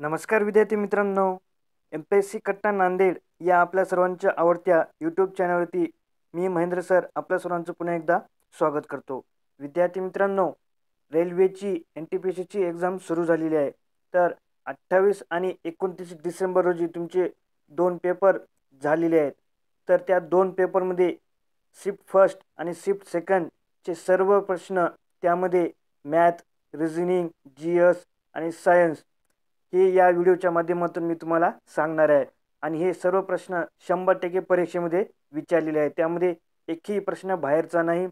नमस्कार विद्यार्थी मित्रांनो एम पी एस सी कट्टा नांदेड या आपल्या सर्वांच्या आवडत्या यूट्यूब चॅनलवरती मी महेंद्र सर आपल्या सर्वांचं पुन्हा एकदा स्वागत करतो विद्यार्थी मित्रांनो रेल्वेची एन टी पी एस सीची एक्झाम सुरू झालेली आहे तर अठ्ठावीस आणि एकोणतीस डिसेंबर रोजी तुमचे दोन पेपर झालेले आहेत तर त्या दोन पेपरमध्ये शिफ्ट फर्स्ट आणि शिफ्ट सेकंडचे सर्व प्रश्न त्यामध्ये मॅथ रिझनिंग जी एस आणि सायन्स हे या व्हिडिओच्या माध्यमातून मी तुम्हाला सांगणार आहे आणि हे सर्व प्रश्न शंभर टक्के परीक्षेमध्ये विचारलेले आहे त्यामध्ये एकही प्रश्न बाहेरचा नाही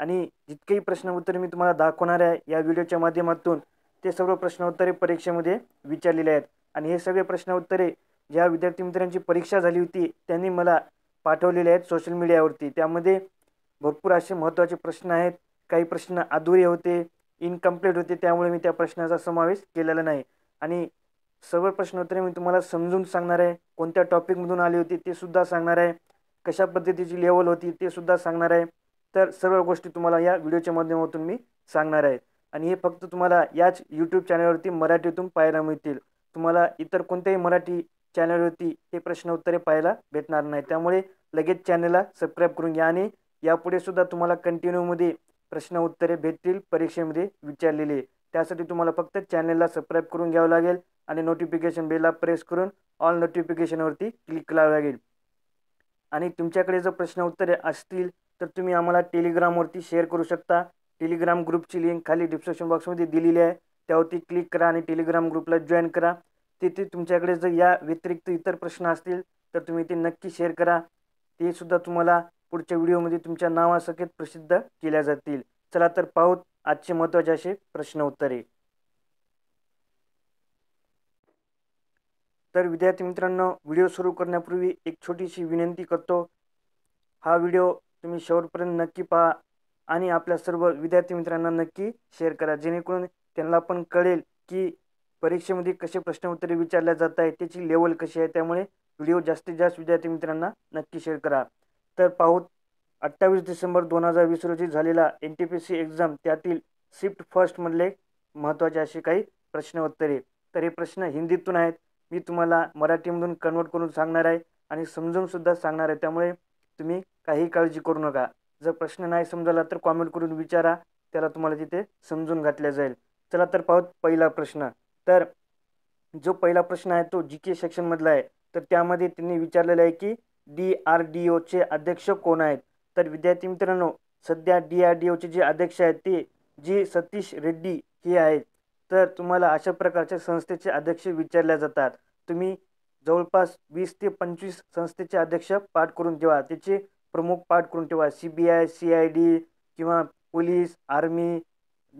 आणि जितकेही प्रश्न उत्तरे मी तुम्हाला दाखवणार आहे या व्हिडिओच्या माध्यमातून ते सर्व प्रश्न उत्तरे परीक्षेमध्ये विचारलेले आहेत आणि हे सगळे प्रश्न उत्तरे ज्या विद्यार्थी मित्रांची परीक्षा झाली होती त्यांनी मला पाठवलेले आहेत सोशल मीडियावरती त्यामध्ये भरपूर असे महत्त्वाचे प्रश्न आहेत काही प्रश्न अधुरे होते इनकम्प्लीट होते त्यामुळे मी त्या प्रश्नाचा समावेश केलेला नाही आणि सर्व प्रश्नोत्तरे मी तुम्हाला समजून सांगणार आहे कोणत्या टॉपिकमधून आली होती ते सुद्धा सांगणार आहे कशा पद्धतीची लेवल होती ते सुद्धा सांगणार आहे तर सर्व गोष्टी तुम्हाला या व्हिडिओच्या माध्यमातून मी सांगणार आहे आणि हे फक्त तुम्हाला याच यूट्यूब चॅनलवरती मराठीतून पाहायला मिळतील तुम्हाला इतर कोणत्याही मराठी चॅनलवरती हे प्रश्न उत्तरे पाहायला भेटणार नाही त्यामुळे लगेच चॅनलला सबस्क्राईब करून घ्या आणि यापुढे सुद्धा तुम्हाला कंटिन्यूमध्ये प्रश्न उत्तरे भेटतील परीक्षेमध्ये विचारलेले त्यासाठी तुम्हाला फक्त चॅनलला सबस्क्राईब करून घ्यावं लागेल आणि नोटिफिकेशन बेलला प्रेस करून ऑल नोटिफिकेशनवरती क्लिक करावं लागेल आणि तुमच्याकडे जर प्रश्न उत्तरे असतील तर तुम्ही आम्हाला टेलिग्रामवरती शेअर करू शकता टेलिग्राम ग्रुपची लिंक खाली डिस्क्रिप्शन बॉक्समध्ये दिलेली आहे त्यावरती क्लिक करा आणि टेलिग्राम ग्रुपला जॉईन करा तिथे तुमच्याकडे जर या व्यतिरिक्त इतर प्रश्न असतील तर तुम्ही ते नक्की शेअर करा ते सुद्धा तुम्हाला पुढच्या व्हिडिओमध्ये तुमच्या नावासकेत प्रसिद्ध केल्या जातील चला तर पाहूत आजचे महत्त्वाचे असे प्रश्न उत्तरे तर विद्यार्थी मित्रांनो व्हिडिओ सुरू करण्यापूर्वी एक छोटीशी विनंती करतो हा व्हिडिओ तुम्ही शेवटपर्यंत नक्की पहा आणि आपल्या सर्व विद्यार्थी मित्रांना नक्की शेअर करा जेणेकरून त्यांना पण कळेल की परीक्षेमध्ये कसे प्रश्न उत्तरे विचारल्या जात आहे त्याची लेवल कशी आहे त्यामुळे व्हिडिओ जास्तीत जास्त विद्यार्थी मित्रांना नक्की शेअर करा तर पाहू अठ्ठावीस डिसेंबर दोन हजार वीस रोजी झालेला N T P C exam त्यातील शिफ्ट फर्स्टमधले महत्त्वाचे असे काही प्रश्न उत्तरे तर हे प्रश्न हिंदीतून आहेत मी तुम्हाला मराठीमधून कन्वर्ट करून सांगणार आहे आणि समजूनसुद्धा सांगणार आहे त्यामुळे तुम्ही काही काळजी करू नका जर प्रश्न नाही समजला तर कॉमेंट करून विचारा त्याला तुम्हाला तिथे समजून घातल्या जाईल चला तर पाहू पहिला प्रश्न तर जो पहिला प्रश्न आहे तो जी के सेक्शनमधला आहे तर त्यामध्ये त्यांनी विचारलेला आहे की डी आर डी ओचे अध्यक्ष कोण आहेत तर विद्यार्थी मित्रांनो सध्या डी आर डी ओचे जे अध्यक्ष आहेत ते जी सतीश रेड्डी हे आहेत तर तुम्हाला अशा प्रकारच्या संस्थेचे अध्यक्ष विचारल्या जातात तुम्ही जवळपास वीस ते पंचवीस संस्थेचे अध्यक्ष पाठ करून ठेवा त्याचे प्रमुख पाठ करून ठेवा C B I C I D किंवा पोलीस आर्मी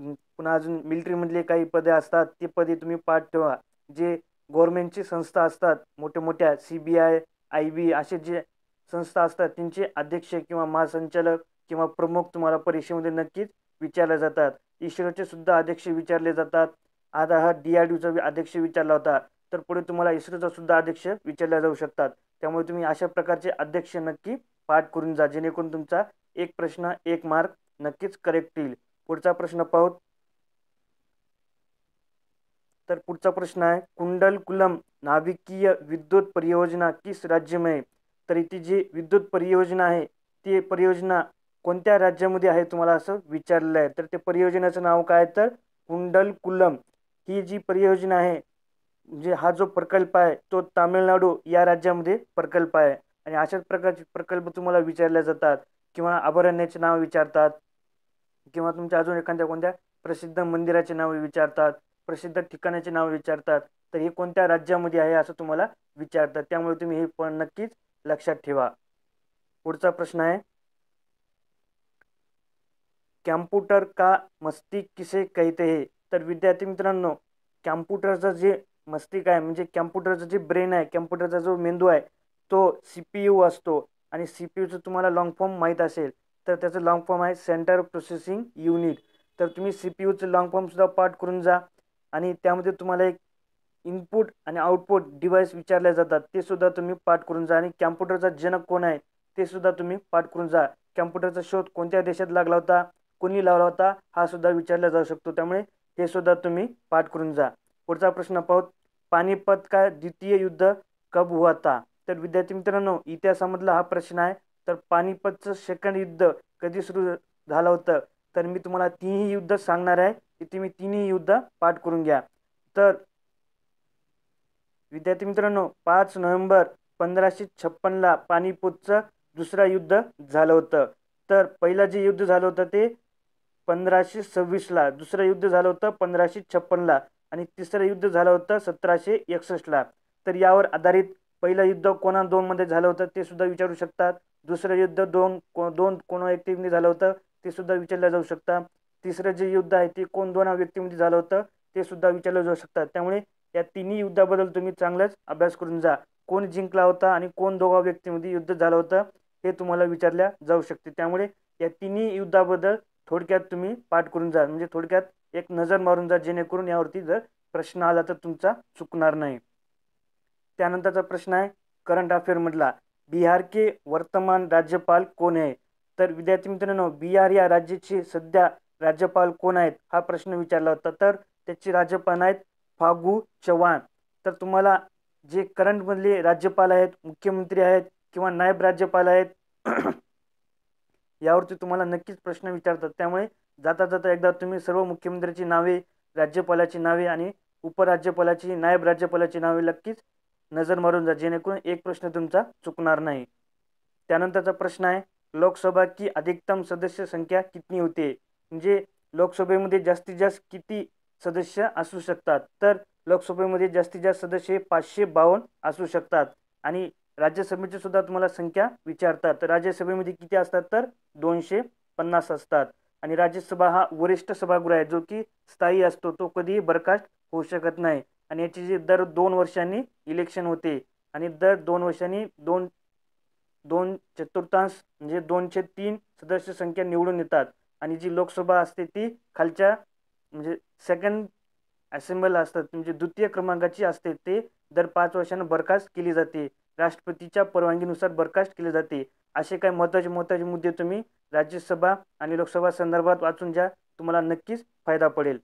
पुन्हा अजून मिलिटरीमधले काही पदे असतात ते पदे तुम्ही पाठ ठेवा जे गव्हर्मेंटची संस्था असतात मोठ्या मोठ्या C B I I B असे जे संस्था असतात त्यांचे अध्यक्ष किंवा महासंचालक किंवा प्रमुख तुम्हाला परीक्षेमध्ये नक्कीच विचारले जातात इस्रोचे सुद्धा अध्यक्ष विचारले जातात आता हा डी आर डीचा अध्यक्ष विचारला होता तर पुढे तुम्हाला इस्रोचा सुद्धा अध्यक्ष विचारला जाऊ शकतात त्यामुळे तुम्ही अशा प्रकारचे अध्यक्ष नक्की पाठ करून जा जेणेकरून तुमचा एक प्रश्न एक मार्क नक्कीच करेक्ट येईल पुढचा प्रश्न पाहू तर पुढचा प्रश्न आहे कुंडलकुलम नाविकीय नाभिकीय विद्युत परियोजना किस राज्यमय तरी ती जी विद्युत परियोजना आहे ती परियोजना कोणत्या राज्यामध्ये आहे तुम्हाला असं विचारलेलं आहे तर ते परियोजनेचं नाव काय तर कुंडलकुलम ही जी परियोजना आहे म्हणजे हा जो प्रकल्प आहे तो तामिळनाडू या राज्यामध्ये प्रकल्प आहे आणि अशाच प्रकारचे प्रकल्प तुम्हाला विचारले जातात किंवा अभयारण्याचे नाव विचारतात किंवा तुमच्या अजून एखाद्या कोणत्या प्रसिद्ध मंदिराचे नाव विचारतात प्रसिद्ध ठिकाणाचे नाव विचारतात तर हे कोणत्या राज्यामध्ये आहे असं तुम्हाला विचारतात त्यामुळे तुम्ही हे पण नक्कीच लक्षात ठेवा पुढचा प्रश्न आहे कॅम्प्युटर का मस्ती किसे कहते हे तर विद्यार्थी मित्रांनो कॅम्प्युटरचं जे मस्तिक आहे म्हणजे कॅम्प्युटरचं जे ब्रेन आहे कॅम्प्युटरचा जो मेंदू आहे तो सी पी यू असतो आणि सी पी यूचं तुम्हाला लॉंग फॉर्म माहीत असेल तर त्याचं लॉंग फॉर्म आहे सेंटर प्रोसेसिंग युनिट तर तुम्ही सी पी यूचं लॉंग फॉर्मसुद्धा पाठ करून जा आणि त्यामध्ये तुम्हाला एक इनपुट आणि आउटपुट डिव्हाइस विचारले जातात ते सुद्धा तुम्ही पाठ करून जा आणि कॅम्प्युटरचा जनक कोण आहे ते सुद्धा तुम्ही पाठ करून जा कॅम्प्युटरचा शोध कोणत्या देशात लागला होता कोणी लावला होता हा सुद्धा विचारला जाऊ शकतो त्यामुळे हे सुद्धा तुम्ही पाठ करून जा पुढचा प्रश्न पाहू पानिपत का द्वितीय युद्ध कब होता तर विद्यार्थी मित्रांनो इतिहासामधला हा प्रश्न आहे तर पानिपतचं सेकंड युद्ध कधी सुरू झालं होतं तर मी तुम्हाला तिन्ही युद्ध सांगणार आहे की तुम्ही तिन्ही युद्ध पाठ करून घ्या तर विद्यार्थी मित्रांनो पाच नोव्हेंबर पंधराशे छप्पनला पानिपतचं दुसरं युद्ध झालं होतं तर पहिलं जे युद्ध झालं होतं ते पंधराशे सव्वीसला दुसरं युद्ध झालं होतं पंधराशे छप्पनला आणि तिसरं युद्ध झालं होतं सतराशे एकसष्टला तर यावर आधारित पहिलं युद्ध कोणा दोनमध्ये झालं होतं ते सुद्धा विचारू शकतात दुसरं युद्ध दोन को दोन कोणा व्यक्तीमध्ये झालं होतं ते सुद्धा विचारलं जाऊ शकतं तिसरं जे युद्ध आहे ते कोण दोन व्यक्तीमध्ये झालं होतं ते सुद्धा विचारलं जाऊ शकतात त्यामुळे या तिन्ही युद्धाबद्दल तुम्ही चांगलाच अभ्यास करून जा कोण जिंकला होता आणि कोण दोघा व्यक्तीमध्ये युद्ध झालं होतं हे तुम्हाला विचारल्या जाऊ शकते त्यामुळे या तिन्ही युद्धाबद्दल थोडक्यात तुम्ही पाठ करून जा म्हणजे थोडक्यात एक नजर मारून जा जेणेकरून यावरती जर प्रश्न आला तर तुमचा चुकणार नाही त्यानंतरचा प्रश्न आहे करंट अफेअरमधला बिहार के वर्तमान राज्यपाल कोण आहे तर विद्यार्थी मित्रांनो बिहार या राज्याचे सध्या राज्यपाल कोण आहेत हा प्रश्न विचारला होता तर त्याचे राज्यपाल आहेत फागू चव्हाण तर तुम्हाला जे करंटमधले राज्यपाल आहेत मुख्यमंत्री आहेत किंवा नायब राज्यपाल आहेत यावरती तुम्हाला नक्कीच प्रश्न विचारतात त्यामुळे जाता जाता एकदा तुम्ही सर्व मुख्यमंत्र्यांची नावे राज्यपालाची नावे आणि उपराज्यपालाची नायब राज्यपालाची नावे नक्कीच नजर मारून जा जेणेकरून एक प्रश्न तुमचा चुकणार नाही त्यानंतरचा प्रश्न आहे लोकसभा की अधिकतम सदस्य संख्या किती होते म्हणजे लोकसभेमध्ये जास्तीत जास्त किती सदस्य असू शकतात तर लोकसभेमध्ये जास्तीत जास्त सदस्य हे पाचशे बावन्न असू शकतात आणि राज्यसभेची सुद्धा तुम्हाला संख्या विचारतात तर राज्यसभेमध्ये किती असतात तर दोनशे पन्नास असतात आणि राज्यसभा हा वरिष्ठ सभागृह आहे जो की स्थायी असतो तो कधीही बरखास्त होऊ शकत नाही आणि याची जी दर दोन वर्षांनी इलेक्शन होते आणि दर दोन वर्षांनी दोन दोन चतुर्थांश म्हणजे दोनशे तीन सदस्य संख्या निवडून येतात आणि जी लोकसभा असते ती खालच्या म्हणजे सेकंड असेंबल असतात म्हणजे द्वितीय क्रमांकाची असते ते दर पाच वर्षांना बरखास्त केली जाते राष्ट्रपतीच्या परवानगीनुसार बरखास्त केली जाते असे काही महत्वाचे महत्वाचे मुद्दे तुम्ही राज्यसभा आणि लोकसभा संदर्भात वाचून घ्या तुम्हाला नक्कीच फायदा पडेल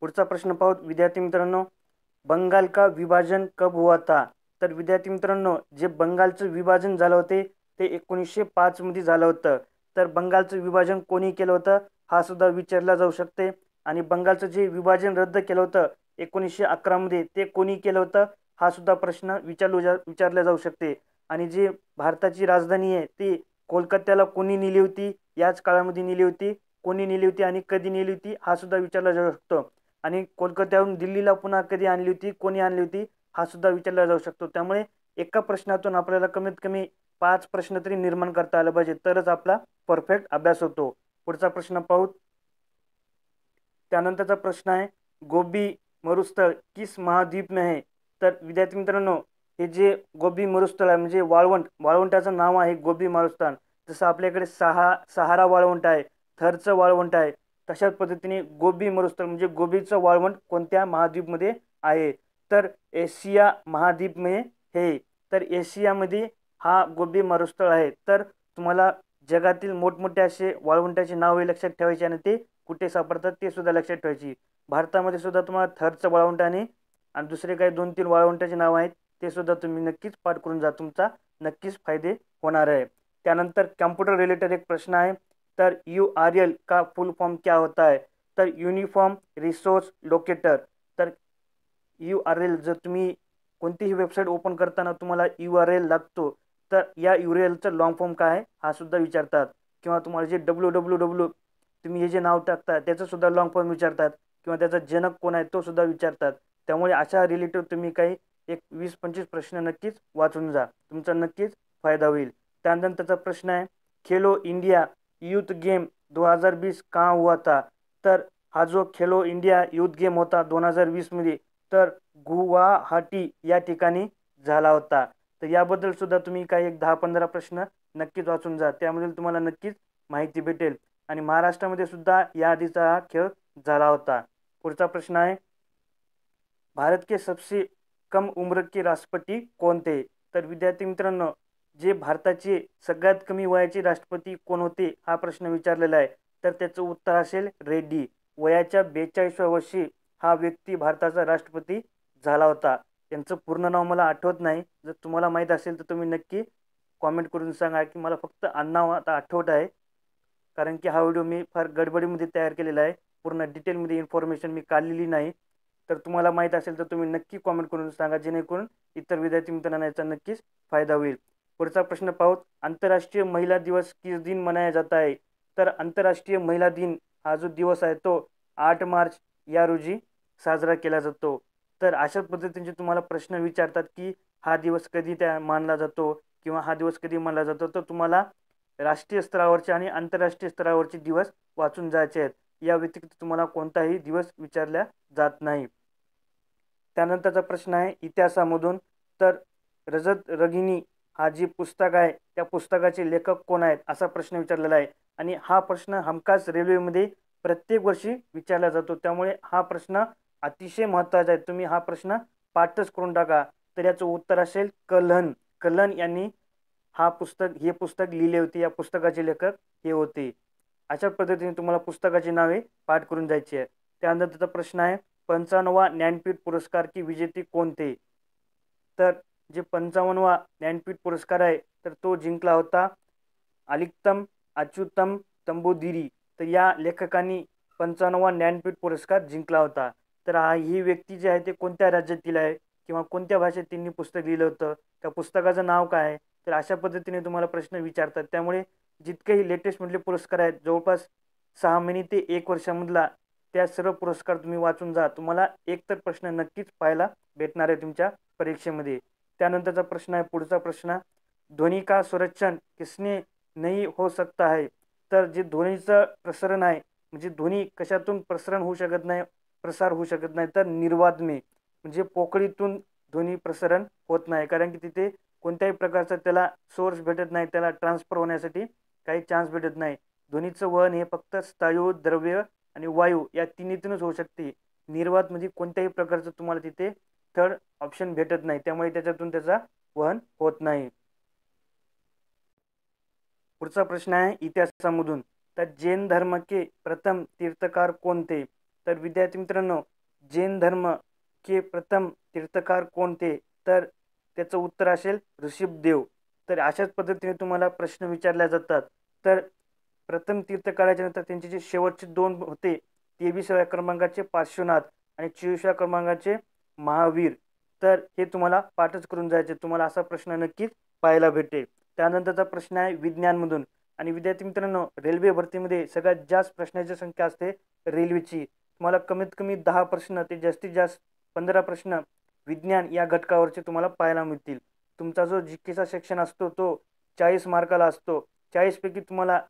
पुढचा प्रश्न पाहू विद्यार्थी मित्रांनो बंगाल का विभाजन कब हुआ था तर विद्यार्थी मित्रांनो जे बंगालचं विभाजन झालं होते ते एकोणीसशे पाचमध्ये झालं होतं तर बंगालचं विभाजन कोणी केलं होतं हा सुद्धा विचारला जाऊ शकते आणि बंगालचं जे विभाजन रद्द केलं होतं एकोणीसशे अकरामध्ये ते कोणी केलं होतं हा सुद्धा प्रश्न विचारलो जा विचारला जाऊ शकते आणि जे भारताची राजधानी आहे ती कोलकात्याला कोणी नेली होती याच काळामध्ये नेली होती कोणी नेली होती आणि कधी नेली होती हा सुद्धा विचारला जाऊ शकतो आणि कोलकात्याहून दिल्लीला पुन्हा कधी आणली होती कोणी आणली होती हा सुद्धा विचारला जाऊ शकतो त्यामुळे एका प्रश्नातून आपल्याला कमीत कमी पाच प्रश्न तरी निर्माण करता आलं पाहिजे तरच आपला परफेक्ट अभ्यास होतो पुढचा प्रश्न पाहू त्यानंतरचा प्रश्न आहे गोबी मरुस्थळ किस महाद्वीप में आहे तर विद्यार्थी मित्रांनो हे जे गोबी मरुस्थळ आहे म्हणजे वाळवंट वाळवंटाचं नाव आहे गोबी मारुस्थान जसं आपल्याकडे सहा सहारा वाळवंट आहे थरचं वाळवंट आहे तशाच पद्धतीने गोबी मरुस्थळ म्हणजे गोबीचं वाळवंट कोणत्या महाद्वीपमध्ये आहे तर एशिया महाद्वीप मे हे तर एशियामध्ये हा गोबी मरुस्थळ आहे तर तुम्हाला जगातील मोठमोठे असे वाळवंटाचे नाव हे लक्षात ठेवायचे आणि ते कुठे सापडतात ते सुद्धा लक्षात ठेवायची भारतामध्ये सुद्धा तुम्हाला थरचं वाळवंट आणि आणि दुसरे काही दोन तीन वाळवंटाचे नाव आहेत ते सुद्धा तुम्ही नक्कीच पाठ करून जा तुमचा नक्कीच फायदे होणार आहे त्यानंतर कॉम्प्युटर रिलेटेड एक प्रश्न आहे तर यू आर एल का फुल फॉर्म क्या होता है तर युनिफॉर्म रिसोर्स लोकेटर तर यू आर एल जर तुम्ही कोणतीही वेबसाईट ओपन करताना तुम्हाला यू आर एल लागतो तर या यू लाँग फॉर्म काय आहे हा सुद्धा विचारतात किंवा तुम्हाला जे डब्ल्यू डब्ल्यू डब्ल्यू तुम्ही हे जे नाव टाकता सुद्धा लाँग फॉर्म विचारतात किंवा त्याचा जनक कोण आहे तो सुद्धा विचारतात त्यामुळे अशा रिलेटिव्ह तुम्ही काही एक वीस पंचवीस प्रश्न नक्कीच वाचून जा तुमचा नक्कीच फायदा होईल त्यानंतरचा प्रश्न आहे खेलो इंडिया यूथ गेम दोन हजार वीस का हुआ था तर हा जो खेलो इंडिया यूथ गेम होता दोन हजार वीसमध्ये तर गुवाहाटी या ठिकाणी झाला होता तर याबद्दल सुद्धा तुम्ही काही एक दहा पंधरा प्रश्न नक्कीच वाचून जा त्यामधील तुम्हाला नक्कीच माहिती भेटेल आणि महाराष्ट्रामध्ये सुद्धा या आधीचा हा खेळ झाला होता पुढचा प्रश्न आहे भारत के सबसे कम उम्र के राष्ट्रपती कोणते तर विद्यार्थी मित्रांनो जे भारताचे सगळ्यात कमी वयाचे राष्ट्रपती कोण होते हा प्रश्न विचारलेला आहे तर त्याचं उत्तर असेल रेड्डी वयाच्या बेचाळीसव्या वर्षी हा व्यक्ती भारताचा राष्ट्रपती झाला होता त्यांचं पूर्ण नाव मला आठवत नाही जर तुम्हाला माहीत असेल तर तुम्ही नक्की कॉमेंट करून सांगा की मला फक्त नाव आता आठवत आहे कारण की हा व्हिडिओ मी फार गडबडीमध्ये तयार केलेला आहे पूर्ण डिटेलमध्ये इन्फॉर्मेशन मी काढलेली नाही तर तुम्हाला माहीत असेल तर तुम्ही नक्की कॉमेंट करून सांगा जेणेकरून इतर विद्यार्थी मित्रांना याचा नक्कीच फायदा होईल पुढचा प्रश्न पाहूत आंतरराष्ट्रीय महिला दिवस किस दिन मनाया जात आहे तर आंतरराष्ट्रीय महिला दिन हा जो दिवस आहे तो आठ मार्च या रोजी साजरा केला जातो तर अशा पद्धतीचे तुम्हाला प्रश्न विचारतात की हा दिवस कधी त्या मानला जातो किंवा हा दिवस कधी मानला जातो तर तुम्हाला राष्ट्रीय स्तरावरचे आणि आंतरराष्ट्रीय स्तरावरचे दिवस वाचून जायचे आहेत या व्यतिरिक्त तुम्हाला कोणताही दिवस विचारला जात नाही त्यानंतरचा प्रश्न आहे इतिहासामधून तर रजत रगिनी हा जी पुस्तक आहे त्या पुस्तकाचे लेखक कोण आहेत असा प्रश्न विचारलेला आहे आणि हा प्रश्न हमखास रेल्वेमध्ये प्रत्येक वर्षी विचारला जातो त्यामुळे हा प्रश्न अतिशय महत्त्वाचा आहे तुम्ही हा प्रश्न पाठच करून टाका तर याचं उत्तर असेल कलन कल्हन यांनी हा पुस्तक हे पुस्तक लिहिले होते या पुस्तकाचे लेखक हे होते अशा पद्धतीने तुम्हाला पुस्तकाची नावे पाठ करून जायची आहे त्यानंतर त्याचा प्रश्न आहे पंचावन्नवा ज्ञानपीठ पुरस्कार की विजेते कोणते तर जे पंचावन्नवा ज्ञानपीठ पुरस्कार आहे तर तो जिंकला होता अलिकतम अच्युतम तंबोदिरी तर या लेखकांनी पंचावन्नवा ज्ञानपीठ पुरस्कार जिंकला होता तर ही व्यक्ती जी आहे ते कोणत्या राज्यातील आहे किंवा कोणत्या भाषेत त्यांनी पुस्तक लिहिलं होतं त्या पुस्तकाचं नाव काय आहे तर अशा पद्धतीने तुम्हाला प्रश्न विचारतात त्यामुळे जितकेही लेटेस्ट म्हटले पुरस्कार आहेत जवळपास सहा महिने ते एक वर्षामधला त्या सर्व पुरस्कार तुम्ही वाचून जा तुम्हाला एकतर प्रश्न नक्कीच पाहायला भेटणार आहे तुमच्या परीक्षेमध्ये त्यानंतरचा प्रश्न आहे पुढचा प्रश्न ध्वनी का संरक्षण किसने नाही हो सकता आहे तर जे ध्वनीचं प्रसरण आहे म्हणजे ध्वनी कशातून प्रसरण होऊ शकत नाही प्रसार होऊ शकत नाही तर मी म्हणजे पोकळीतून ध्वनी प्रसारण होत नाही कारण की तिथे कोणत्याही प्रकारचा त्याला सोर्स भेटत नाही त्याला ट्रान्सफर होण्यासाठी काही चान्स भेटत नाही ध्वनीचं वहन हे फक्त स्थायू द्रव्य आणि वायू या तिन्हीतूनच होऊ शकते निर्वात म्हणजे कोणत्याही प्रकारचं तुम्हाला तिथे थर्ड ऑप्शन भेटत नाही त्यामुळे त्याच्यातून त्याचा वहन होत नाही पुढचा प्रश्न आहे इतिहासामधून तर जैन धर्म के प्रथम तीर्थकार कोणते तर विद्यार्थी मित्रांनो जैन धर्म के प्रथम तीर्थकार कोणते तर त्याचं उत्तर असेल ऋषभदेव तर अशाच पद्धतीने तुम्हाला प्रश्न विचारले जातात तर प्रथम तीर्थकाराच्या नंतर त्यांचे जे शेवटचे दोन होते तेवीसव्या क्रमांकाचे पार्श्वनाथ आणि चोवीसव्या क्रमांकाचे महावीर तर हे तुम्हाला पाठच करून जायचे तुम्हाला असा प्रश्न नक्कीच पाहायला भेटेल त्यानंतरचा प्रश्न आहे विज्ञानमधून आणि विद्यार्थी मित्रांनो रेल्वे भरतीमध्ये सगळ्यात जास्त प्रश्नाची संख्या असते रेल्वेची तुम्हाला कमीत कमी दहा प्रश्न ते जास्तीत जास्त पंधरा प्रश्न विज्ञान या घटकावरचे तुम्हाला पाहायला मिळतील तुमचा जो जिकेचा सेक्शन असतो तो चाळीस मार्काला असतो चाळीसपैकी तुम्हाला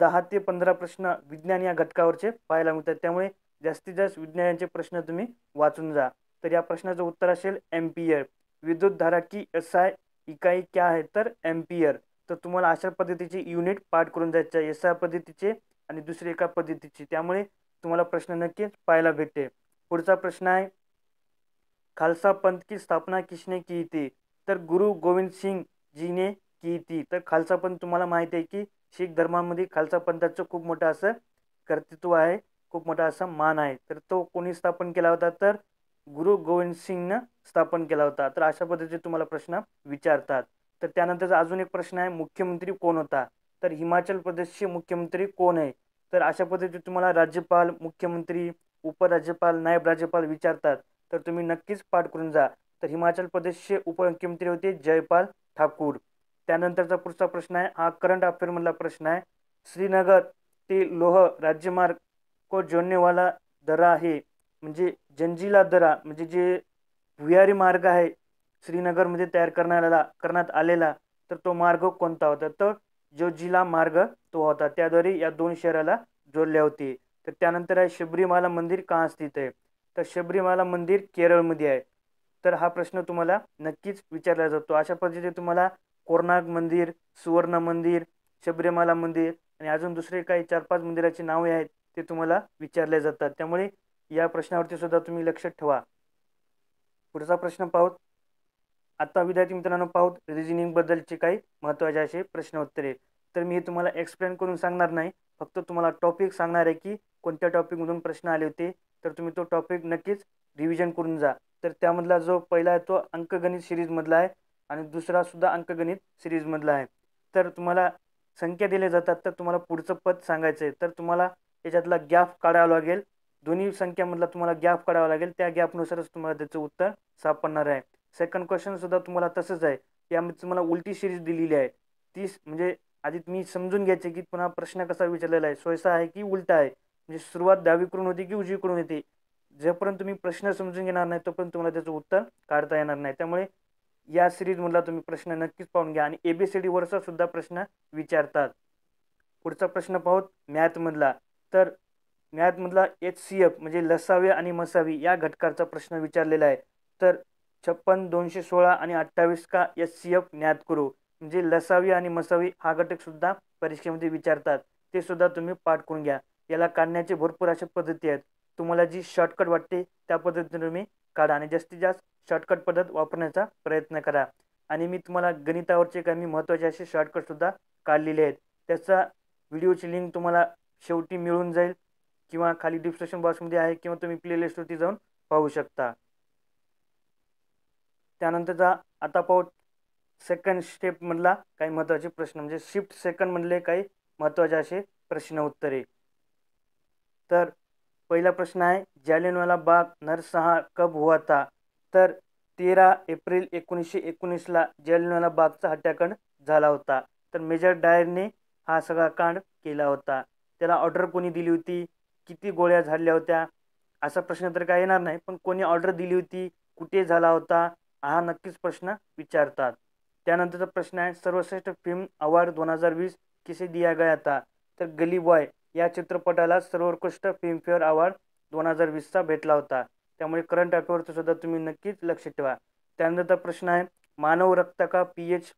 दहा ते पंधरा प्रश्न विज्ञान या घटकावरचे पाहायला मिळतात त्यामुळे जास्तीत जास्त विज्ञानाचे प्रश्न तुम्ही वाचून जा तर या प्रश्नाचं उत्तर असेल एम्पियर e विद्युत धारा की एस आय इकाई क्या आहे तर एम्पियर e तर तुम्हाला अशा पद्धतीचे युनिट पाठ करून जायचं आहे एस आय पद्धतीचे आणि दुसरे एका पद्धतीचे त्यामुळे तुम्हाला प्रश्न नक्कीच पाहायला भेटते पुढचा प्रश्न आहे खालसा पंथची की स्थापना किसने की ती तर गुरु गोविंद सिंग जीने की ती तर खालसा पंथ तुम्हाला माहिती आहे की शीख धर्मामध्ये खालसा पंथाचं खूप मोठं असं कर्तृत्व आहे खूप मोठा असा मान आहे तर तो कोणी स्थापन केला होता तर गुरु गोविंद सिंगनं स्थापन केला होता तर अशा पद्धतीचे तुम्हाला प्रश्न विचारतात तर त्यानंतरचा अजून एक प्रश्न आहे मुख्यमंत्री कोण होता तर हिमाचल प्रदेशचे मुख्यमंत्री कोण आहे तर अशा पद्धतीने तुम्हाला राज्यपाल मुख्यमंत्री उपराज्यपाल नायब राज्यपाल विचारतात तर तुम्ही नक्कीच पाठ करून जा तर हिमाचल प्रदेशचे उपमुख्यमंत्री होते जयपाल ठाकूर त्यानंतरचा पुढचा प्रश्न आहे हा करंट अफेअरमधला प्रश्न आहे श्रीनगर ते लोह राज्यमार्ग को जोडणेवाला दरा आहे म्हणजे जंजिला दरा म्हणजे जे भुयारी मार्ग आहे श्रीनगरमध्ये तयार करण्यात करण्यात आलेला तर तो मार्ग कोणता होता तर जो जिला मार्ग तो होता त्याद्वारे या दोन शहराला जोडले होते तर त्यानंतर आहे शबरीमाला मंदिर का स्थित आहे तर शबरीमाला मंदिर केरळमध्ये आहे तर हा प्रश्न तुम्हाला नक्कीच विचारला जातो अशा पद्धतीने तुम्हाला कोरनाग मंदिर सुवर्ण मंदिर शबरीमाला मंदिर आणि अजून दुसरे काही चार पाच मंदिराची नावे आहेत ते तुम्हाला विचारले जातात त्यामुळे या प्रश्नावरती सुद्धा तुम्ही लक्षात ठेवा पुढचा प्रश्न पाहू आत्ता विद्यार्थी मित्रांनो पाहूत बद्दलचे काही महत्त्वाचे असे प्रश्न उत्तरे तर मी हे तुम्हाला एक्सप्लेन करून सांगणार नाही फक्त तुम्हाला टॉपिक सांगणार आहे की कोणत्या टॉपिकमधून प्रश्न आले होते तर तुम्ही तो टॉपिक नक्कीच रिव्हिजन करून जा तर त्यामधला जो पहिला आहे तो अंकगणित सिरीजमधला आहे आणि दुसरासुद्धा अंकगणित सिरीजमधला आहे तर तुम्हाला संख्या दिल्या जातात तर तुम्हाला पुढचं पद सांगायचं आहे तर तुम्हाला याच्यातला गॅप काढावा लागेल दोन्ही संख्यामधला तुम्हाला गॅप काढावा लागेल त्या गॅपनुसारच तुम्हाला त्याचं उत्तर सापडणार आहे सेकंड क्वेश्चन सुद्धा तुम्हाला तसंच आहे यामध्ये तुम्हाला उलटी सिरीज दिलेली आहे तीस म्हणजे आधी तुम्ही समजून घ्यायचे की पुन्हा प्रश्न कसा विचारलेला आहे सोयसा आहे की उलटा आहे म्हणजे सुरुवात डावीकडून होती की उजवीकडून होती जेपर्यंत तुम्ही प्रश्न समजून घेणार नाही तोपर्यंत तुम्हाला त्याचं उत्तर काढता येणार नाही त्यामुळे या सिरीजमधला तुम्ही प्रश्न नक्कीच पाहून घ्या आणि वरचा सुद्धा प्रश्न विचारतात पुढचा प्रश्न पाहूत मॅथमधला तर मॅथमधला एच सी एफ म्हणजे लसावे आणि मसावी या घटकाचा प्रश्न विचारलेला आहे तर छप्पन दोनशे सोळा आणि अठ्ठावीस का एस सी एफ ज्ञात करू म्हणजे लसावी आणि मसावी हा घटकसुद्धा परीक्षेमध्ये विचारतात ते सुद्धा तुम्ही पाठ करून घ्या याला काढण्याचे भरपूर अशा पद्धती आहेत तुम्हाला जी शॉर्टकट वाटते त्या पद्धतीने तुम्ही काढा आणि जास्तीत जास्त शॉर्टकट पद्धत वापरण्याचा प्रयत्न करा आणि मी तुम्हाला गणितावरचे काही महत्त्वाचे असे शॉर्टकटसुद्धा काढलेले आहेत त्याचा व्हिडिओची लिंक तुम्हाला शेवटी मिळून जाईल किंवा खाली डिस्क्रिप्शन बॉक्समध्ये आहे किंवा तुम्ही प्लेलिस्टवरती जाऊन पाहू शकता त्यानंतरचा आता पाहू सेकंड स्टेपमधला काही महत्त्वाचे प्रश्न म्हणजे शिफ्ट सेकंडमधले काही महत्त्वाचे असे प्रश्न उत्तरे तर पहिला प्रश्न आहे जॅलेनवाला बाग नरसंहार कब हुआ था तर तेरा एप्रिल एकोणीसशे एकोणीसला जॅलिनवाला बागचा हत्याकांड झाला होता तर मेजर डायरने हा सगळा कांड केला होता त्याला ऑर्डर कोणी दिली होती किती गोळ्या झाडल्या होत्या असा प्रश्न तर काय येणार नाही पण कोणी ऑर्डर दिली होती कुठे झाला होता हा नक्कीच प्रश्न विचारतात त्यानंतरचा प्रश्न आहे सर्वश्रेष्ठ फिल्म अवॉर्ड दोन हजार वीस किसे दिया गया था तर गली बॉय या चित्रपटाला सर्वोत्कृष्ट फिल्मफेअर अवॉर्ड दोन हजार वीसचा भेटला होता त्यामुळे करंट अफेअरचं सुद्धा तुम्ही नक्कीच लक्ष ठेवा त्यानंतरचा प्रश्न आहे मानव रक्त का पी एच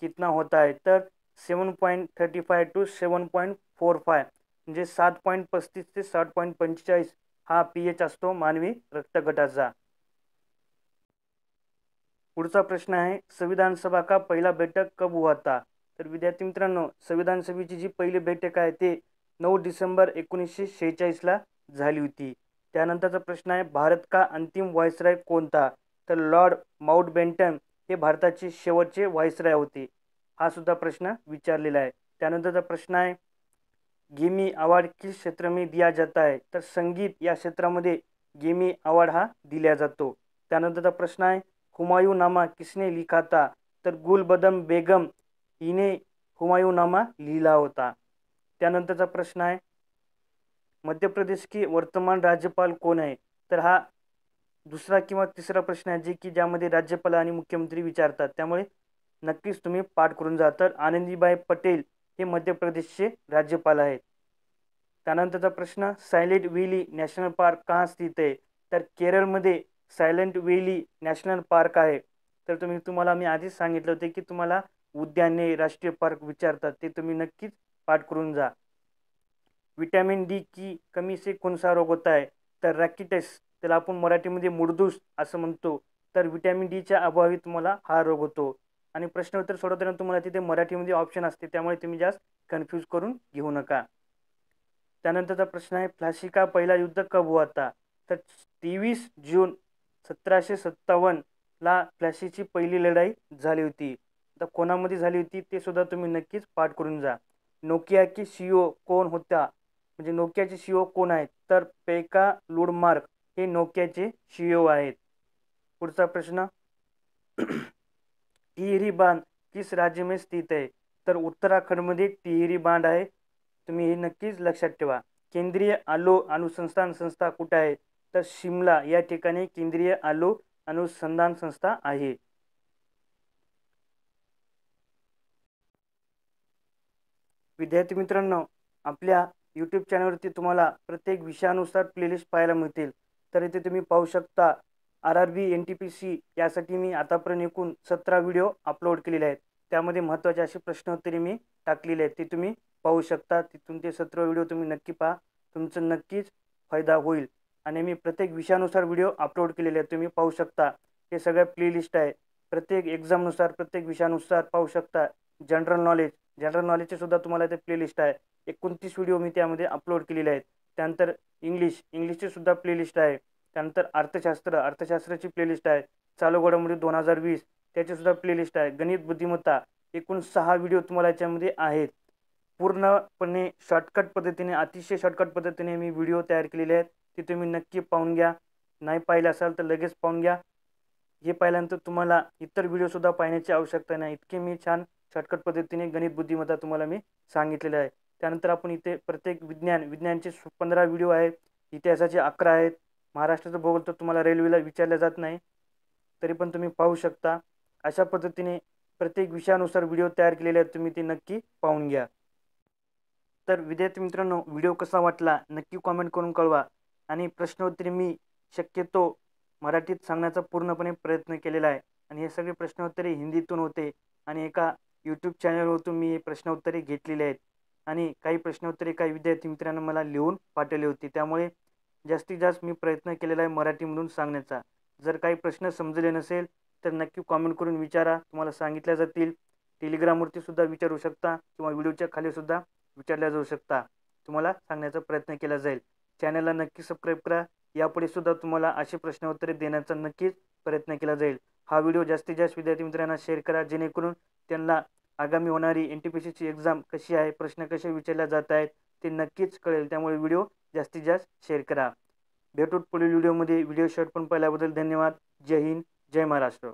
कितना होता आहे तर seven point thirty five to seven point forty five म्हणजे सात पॉईंट पस्तीस ते सात पॉईंट पंचेचाळीस हा पी एच असतो मानवी रक्तगटाचा पुढचा प्रश्न आहे संविधान सभा का पहिला बैठक कब हुआ था तर विद्यार्थी मित्रांनो संविधान सभेची जी पहिली बैठक आहे ते नऊ डिसेंबर एकोणीसशे शेहेचाळीसला झाली होती त्यानंतरचा प्रश्न आहे भारत का अंतिम व्हायसराय कोणता तर लॉर्ड माउंट बेंटन हे भारताचे शेवटचे व्हायसराय होते हा सुद्धा प्रश्न विचारलेला आहे त्यानंतरचा प्रश्न आहे गेमी अवॉर्ड किस क्षेत्र में दिया जाता आहे तर संगीत या क्षेत्रामध्ये गेमी अवॉर्ड हा दिला जातो त्यानंतरचा प्रश्न आहे हुमायूनामा किसने लिखा था तर गुलबदम बेगम हिने हुमायूनामा लिहिला होता त्यानंतरचा प्रश्न आहे मध्य प्रदेश की वर्तमान राज्यपाल कोण आहे तर हा दुसरा किंवा तिसरा प्रश्न आहे जे की ज्यामध्ये राज्यपाल आणि मुख्यमंत्री विचारतात त्यामुळे नक्कीच तुम्ही पाठ करून जा तर आनंदीबाई पटेल हे मध्य प्रदेशचे राज्यपाल आहेत त्यानंतरचा प्रश्न सायलेट व्हिली नॅशनल पार्क कहाँ स्थित आहे तर केरळमध्ये सायलेंट वेली नॅशनल पार्क आहे तर तुम्ही तुम्हाला मी आधीच सांगितलं होते की तुम्हाला उद्याने राष्ट्रीय पार्क विचारतात ते तुम्ही नक्कीच पाठ करून जा विटॅमिन डी की कमी से कोणसा रोग होत आहे तर रॅकिटस त्याला आपण मराठीमध्ये मुडदूस असं म्हणतो तर विटॅमिन डीच्या अभावी तुम्हाला हा रोग होतो आणि प्रश्न उत्तर सोडवताना तुम्हाला तिथे मराठीमध्ये ऑप्शन असते त्यामुळे तुम्ही जास्त कन्फ्यूज करून घेऊ नका त्यानंतरचा प्रश्न आहे प्लासिका पहिला युद्ध कब हुआ तर तेवीस जून सतराशे ला प्लासीची पहिली लढाई झाली होती तर कोणामध्ये झाली होती ते सुद्धा तुम्ही नक्कीच पाठ करून जा नोकिया की सीओ e कोण होत्या म्हणजे नोकियाचे सीओ e कोण आहेत तर पेका लुडमार्क हे नोकियाचे सीओ e आहेत पुढचा प्रश्न टिहेरी बांध किस राज्य स्थित आहे तर उत्तराखंडमध्ये टिहेरी बांध आहे तुम्ही हे नक्कीच लक्षात ठेवा केंद्रीय आलो अनुसंस्थान संस्था कुठे आहे तर शिमला या ठिकाणी केंद्रीय आलू अनुसंधान संस्था आहे विद्यार्थी मित्रांनो आपल्या यूट्यूब चॅनलवरती तुम्हाला प्रत्येक विषयानुसार प्लेलिस्ट पाहायला मिळतील तर इथे तुम्ही पाहू शकता R R B N T P C यासाठी मी आतापर्यंत एकूण सतरा व्हिडिओ अपलोड केलेले आहेत त्यामध्ये महत्त्वाचे असे प्रश्न तरी मी टाकलेले आहेत ते तुम्ही पाहू शकता तिथून ते सतरा व्हिडिओ तुम्ही नक्की पहा तुमचं नक्कीच फायदा होईल आणि मी प्रत्येक विषयानुसार व्हिडिओ अपलोड केलेले आहेत तुम्ही पाहू शकता हे सगळं प्लेलिस्ट आहे प्रत्येक एक्झामनुसार प्रत्येक विषयानुसार पाहू शकता जनरल नॉलेज जनरल नॉलेजचे सुद्धा तुम्हाला ते प्लेलिस्ट आहे एकोणतीस व्हिडिओ मी त्यामध्ये अपलोड केलेले आहेत त्यानंतर इंग्लिश इंग्लिशचे सुद्धा प्लेलिस्ट आहे त्यानंतर अर्थशास्त्र अर्थशास्त्राची प्लेलिस्ट आहे चालू घडामोडी दोन हजार वीस त्याची सुद्धा प्लेलिस्ट आहे गणित बुद्धिमत्ता एकूण सहा व्हिडिओ तुम्हाला याच्यामध्ये आहेत पूर्णपणे शॉर्टकट पद्धतीने अतिशय शॉर्टकट पद्धतीने मी व्हिडिओ तयार केलेले आहेत ते तुम्ही नक्की पाहून घ्या नाही पाहिलं असाल तर लगेच पाहून घ्या हे पाहिल्यानंतर तुम्हाला इतर व्हिडिओसुद्धा पाहण्याची आवश्यकता नाही इतके मी छान शॉर्टकट पद्धतीने गणित बुद्धिमत्ता तुम्हाला मी सांगितलेलं आहे त्यानंतर आपण इथे प्रत्येक विज्ञान विज्ञानचे पंधरा व्हिडिओ आहेत इतिहासाचे अकरा आहेत महाराष्ट्राचं भूगोल तर तुम्हाला रेल्वेला विचारलं जात नाही तरी पण तुम्ही पाहू शकता अशा पद्धतीने प्रत्येक विषयानुसार व्हिडिओ तयार केलेले आहेत तुम्ही ते नक्की पाहून घ्या तर विद्यार्थी मित्रांनो व्हिडिओ कसा वाटला नक्की कॉमेंट करून कळवा आणि प्रश्नोत्तरी मी शक्यतो मराठीत सांगण्याचा पूर्णपणे प्रयत्न केलेला आहे आणि हे सगळे प्रश्नोत्तरे हिंदीतून होते आणि एका यूट्यूब चॅनलवरतून मी प्रश्नोत्तरे घेतलेले आहेत आणि काही प्रश्नोत्तरे काही विद्यार्थी मित्रांना मला लिहून पाठवली होती त्यामुळे जास्तीत जास्त मी प्रयत्न केलेला आहे मराठीमधून सांगण्याचा जर काही प्रश्न समजले नसेल तर नक्की कॉमेंट करून विचारा तुम्हाला सांगितल्या जातील टेलिग्रामवरती सुद्धा विचारू शकता किंवा व्हिडिओच्या खालीसुद्धा विचारल्या जाऊ शकता तुम्हाला सांगण्याचा प्रयत्न केला जाईल चॅनलला नक्की सबस्क्राईब करा यापुढे सुद्धा तुम्हाला प्रश्न उत्तरे देण्याचा नक्कीच प्रयत्न केला जाईल हा व्हिडिओ जास्तीत जास्त विद्यार्थी मित्रांना शेअर करा जेणेकरून त्यांना आगामी होणारी एन टी पी सीची एक्झाम कशी आहे प्रश्न कसे विचारल्या जात आहेत ते नक्कीच कळेल त्यामुळे व्हिडिओ जास्तीत जास्त शेअर करा भेटू पुढील व्हिडिओमध्ये व्हिडिओ शॉर्ट पण पाहिल्याबद्दल धन्यवाद जय हिंद जय महाराष्ट्र